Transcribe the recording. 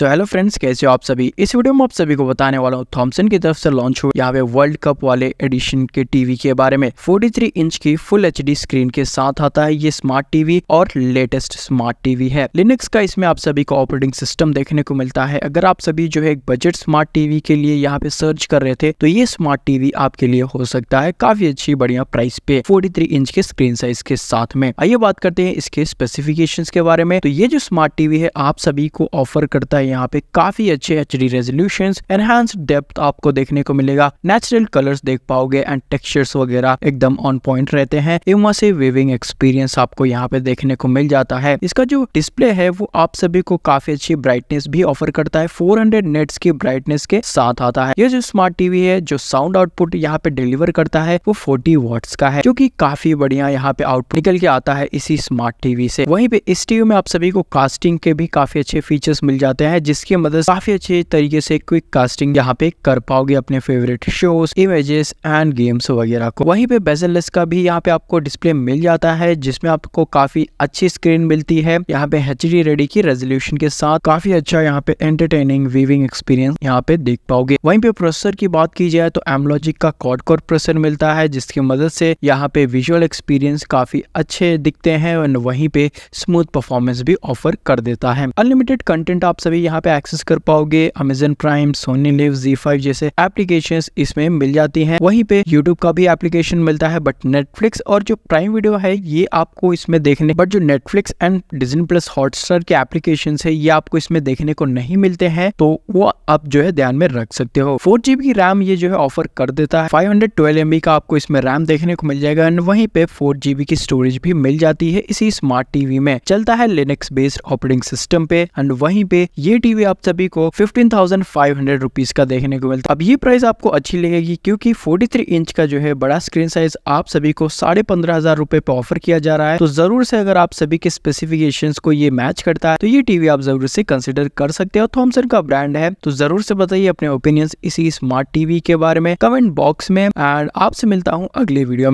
so hello friends कैसे हो आप सभी इस वीडियो में आप सभी को बताने वाला हूँ थॉमसन की तरफ से लॉन्च हुए यहाँ पे वर्ल्ड कप वाले एडिशन के टीवी के बारे में 43 इंच की फुल एच स्क्रीन के साथ आता है ये स्मार्ट टीवी और लेटेस्ट स्मार्ट टीवी है लिनक्स का इसमें आप सभी को ऑपरेटिंग सिस्टम देखने को मिलता है अगर आप सभी जो है बजट स्मार्ट टीवी के लिए यहाँ पे सर्च कर रहे थे तो ये स्मार्ट टीवी आपके लिए हो सकता है काफी अच्छी बढ़िया प्राइस पे फोर्टी इंच के स्क्रीन साइज के साथ में आइए बात करते हैं इसके स्पेसिफिकेशन के बारे में तो ये जो स्मार्ट टीवी है आप सभी को ऑफर करता है यहाँ पे काफी अच्छे H D resolution enhance depth आपको देखने को मिलेगा नेचुरल कलर्स देख पाओगे एंड टेक्सचर्स वगैरह एकदम ऑन पॉइंट रहते हैं एवं से वेविंग एक्सपीरियंस आपको यहाँ पे देखने को मिल जाता है इसका जो डिस्प्ले है वो आप सभी को काफी अच्छी ब्राइटनेस भी ऑफर करता है 400 नेट्स की ब्राइटनेस के साथ आता है ये जो स्मार्ट टीवी है जो साउंड आउटपुट यहाँ पे डिलीवर करता है वो फोर्टी वॉट्स का है जो की काफी बढ़िया यहाँ पे आउटपुट निकल के आता है इसी स्मार्ट टीवी से वहीं पे इस टीवी में आप सभी को कास्टिंग के भी काफी अच्छे फीचर्स मिल जाते हैं है जिसकी मदद काफी अच्छे तरीके से क्विक कास्टिंग यहाँ पे कर पाओगे अपने favourite shows images and games वगैरह को वहीं पे बेजललेस का भी यहाँ पे आपको डिस्प्ले मिल जाता है जिसमें आपको काफी अच्छी स्क्रीन मिलती है यहाँ पे एच रेडी की रेजोल्यूशन के साथ काफी अच्छा यहाँ पे एंटरटेनिंग वीविंग एक्सपीरियंस यहाँ पे देख पाओगे वहीं पे प्रोसेसर की बात की जाए तो एमलॉजिक का कॉड कोर प्रोसेसर मिलता है जिसकी मदद से यहाँ पे विजुअल एक्सपीरियंस काफी अच्छे दिखते हैं और वहीं पे स्मूथ परफॉर्मेंस भी ऑफर कर देता है अनलिमिटेड कंटेंट आप सभी यहाँ पे एक्सेस कर पाओगे Amazon Prime Sony Liv Zee five जैसे एप्लीकेशन इसमें मिल जाती है वहीं पे यूट्यूब का भी एप्लीकेशन मिलता है बट नेटफ्लिक्स और जो प्राइम वीडियो है ये आपको इसमें देखने बट जो Netflix and Disney plus Hotstar के एप्लीकेशन है ये आपको इसमें देखने को नहीं मिलते हैं तो वो आप जो है ध्यान में रख सकते हो फोर की रैम ये जो है ऑफर कर देता है फाइव हंड्रेड का आपको इसमें रैम देखने को मिल जाएगा एंड वहीं पे फोर की स्टोरेज भी मिल जाती है इसी स्मार्ट टीवी में चलता है लिनक्स बेस्ड ऑपरेटिंग सिस्टम पे एंड वहीं पे ये ये टीवी आप सभी को fifteen thousand five hundred rupees का देखने को मिलता है अब ये प्राइस आपको अच्छी लगेगी क्योंकि फोर्टी थ्री इंच का जो है बड़ा स्क्रीन साइज आप सभी को साढ़े पंद्रह हजार रुपए पे ऑफर किया जा रहा है तो जरूर से अगर आप सभी के स्पेसिफिकेशन को ये मैच करता है तो ये टीवी आप जरूर से कंसिडर कर सकते हो थॉमसन का ब्रांड है तो जरूर से बताइए अपने ओपिनियंस इसी स्मार्ट टीवी के बारे में कमेंट बॉक्स में एंड आपसे मिलता हूँ अगले वीडियो में